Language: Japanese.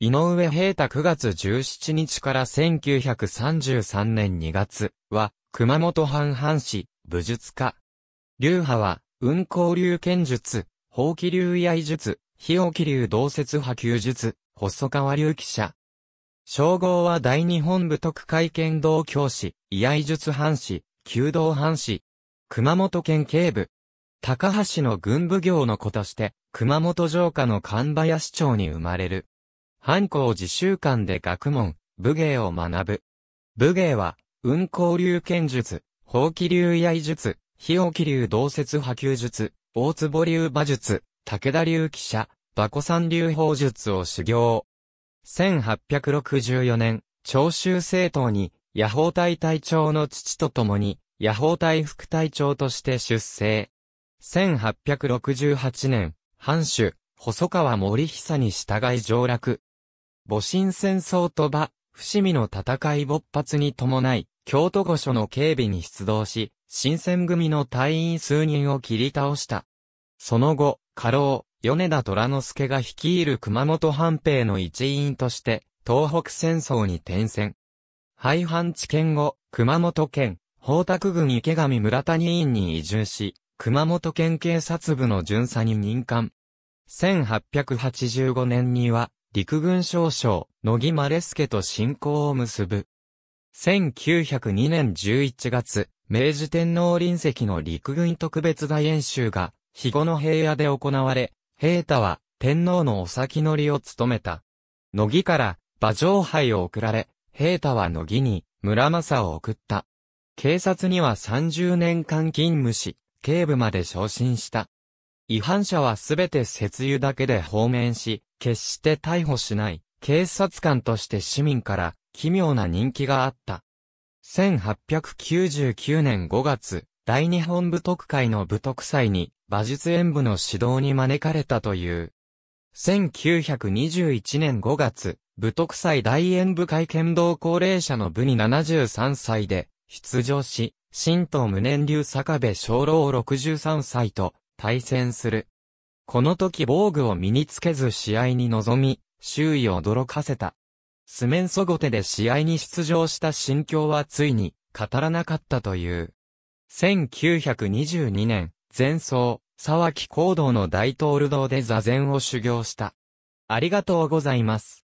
井上平太9月17日から1933年2月は、熊本藩藩士、武術家。流派は、運行流剣術、法規流居愛術、日置流同説波及術、細川流記者。称号は大日本部特会剣道教師、居合術藩士、弓道藩士。熊本県警部。高橋の軍部業の子として、熊本城下の神林町に生まれる。藩校自習館で学問、武芸を学ぶ。武芸は、運行流剣術、法規流刃術、火置流同説波及術、大坪流馬術、武田流記者、馬古山流法術を修行。1864年、長州政党に、野砲隊隊長の父と共に、野砲隊副隊長として出征。1868年、藩主、細川森久に従い上落。戊辰戦争と場、伏見の戦い勃発に伴い、京都御所の警備に出動し、新選組の隊員数人を切り倒した。その後、家老、米田虎之助が率いる熊本藩兵の一員として、東北戦争に転戦。廃藩置県後、熊本県、宝沢郡池上村谷院に移住し、熊本県警察部の巡査に任官。1885年には、陸軍少将、野木マレスケと親交を結ぶ。1902年11月、明治天皇臨席の陸軍特別大演習が、肥後の平野で行われ、平太は天皇のお先乗りを務めた。野木から馬上杯を贈られ、平太は野木に村政を送った。警察には30年間勤務し、警部まで昇進した。違反者はすべて節油だけで放免し、決して逮捕しない、警察官として市民から奇妙な人気があった。1899年5月、大日本部徳会の部徳祭に、馬術演舞の指導に招かれたという。1921年5月、部徳祭大演舞会剣道高齢者の部に73歳で出場し、新党無念流坂部小老63歳と対戦する。この時防具を身につけず試合に臨み、周囲を驚かせた。スメンソゴテで試合に出場した心境はついに語らなかったという。1922年、前奏、沢木行動の大統領堂で座禅を修行した。ありがとうございます。